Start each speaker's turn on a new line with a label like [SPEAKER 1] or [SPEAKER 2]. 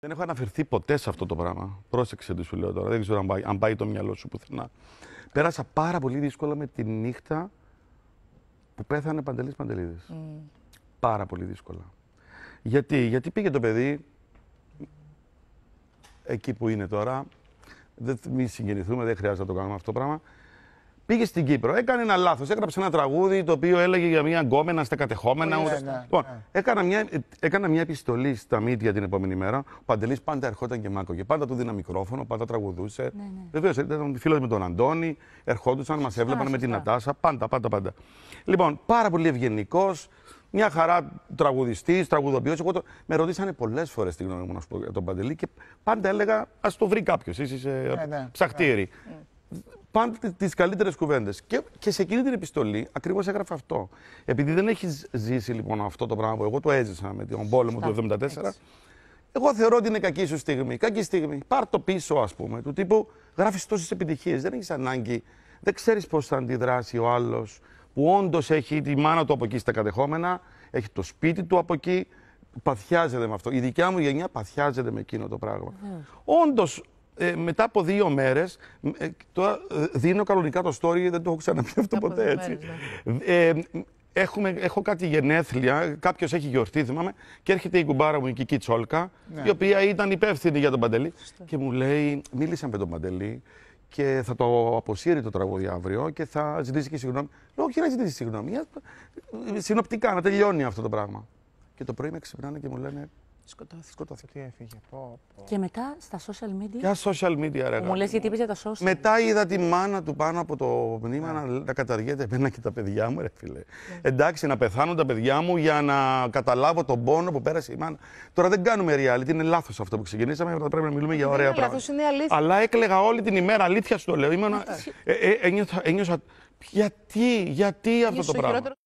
[SPEAKER 1] Δεν έχω αναφερθεί ποτέ σε αυτό το πράγμα. Πρόσεξε τι σου λέω τώρα. Δεν ξέρω αν πάει, αν το μυαλό σου πουθενά. Πέρασα πάρα πολύ δύσκολα με τη νύχτα που πέθανε Παντελής Παντελίδης. Πάρα πολύ δύσκολα. Γιατί, γιατί πήγε το παιδί εκεί που είναι τώρα. Δεν μη συγκινηθούμε, δεν χρειάζεται να το κάνουμε αυτό το πράγμα. Πήγε στην Κύπρο, έκανε ένα λάθος. Έγραψε ένα τραγούδι το οποίο έλεγε για μια γκόμενα στα κατεχόμενα. Ναι, ναι, λοιπόν, ναι. Έκανα, μια, έκανα μια επιστολή στα μύτια την επόμενη μέρα. Ο Παντελής πάντα ερχόταν και μάκο και Πάντα του δίνα μικρόφωνο, πάντα τραγουδούσε. Ναι, ναι. ήταν φίλος με τον Αντώνη, ερχόντουσαν, μας έβλεπαν με την Νατάσα. Πάντα, πάντα, πάντα. Λοιπόν, πάρα πολύ ευγενικός. Μια χαρά τραγουδιστής, τραγουδοποιός. το... Με ρωτήσανε πολλές φορές τη γνώμη μου να για τον Παντελή και πάντα έλεγα Ας το βρει κάποιος. είσαι ε, ψαχτήρι πάντα τις καλύτερες κουβέντες. Και, και σε εκείνη την επιστολή ακριβώς έγραφε αυτό. Επειδή δεν έχεις ζήσει λοιπόν αυτό το πράγμα που εγώ το έζησα με τον πόλεμο του 1974, εγώ θεωρώ ότι είναι κακή σου στιγμή. Κακή στιγμή. Πάρ το πίσω, ας πούμε, του τύπου γράφεις τόσες επιτυχίες. Δεν έχεις ανάγκη, δεν ξέρεις πώς θα αντιδράσει ο άλλος που όντως έχει τη μάνα του από εκεί στα κατεχόμενα, έχει το σπίτι του από εκεί. Παθιάζεται με αυτό. Η δικιά μου γενιά παθιάζεται με εκείνο το πράγμα. Mm. Όντως ε, μετά από δύο μέρες. Ε, τώρα ε, δίνω κανονικά το story, δεν το έχω ξαναπεί αυτό ποτέ έτσι. Ναι. Ε, έχουμε, έχω κάτι γενέθλια, κάποιος έχει γιορτή, θυμάμαι, και έρχεται η κουμπάρα μου, η Κική Τσόλκα, ναι. η οποία ήταν υπεύθυνη για τον Παντελή. Και μου λέει, μίλησα με τον Παντελή και θα το αποσύρει το τραγούδι αύριο και θα ζητήσει και συγγνώμη. Λέω, όχι να ζητήσει συγγνώμη, ε, συνοπτικά να τελειώνει αυτό το πράγμα. Και το πρωί με ξυπνάνε και μου λένε, Σκοτώθηκε. Σκοτώθηκε, έφυγε. Πω, πω. Και μετά στα social media. Για social media, ρε. Μου λες γιατί είπε για τα social. Μετά είδα τη μάνα του πάνω από το μνήμα ναι. να, να καταργείται εμένα και τα παιδιά μου, ρε φίλε. Ναι. Εντάξει, να πεθάνουν τα παιδιά μου για να καταλάβω τον πόνο που πέρασε η μάνα. Τώρα δεν κάνουμε reality, είναι λάθος αυτό που ξεκινήσαμε. Θα πρέπει να μιλούμε για ωραία πράγματα. Είναι αλήθεια. Αλλά έκλεγα όλη την ημέρα, αλήθεια σου το λέω. Ε, ε, ένιωσα, γιατί, γιατί αυτό το πράγμα.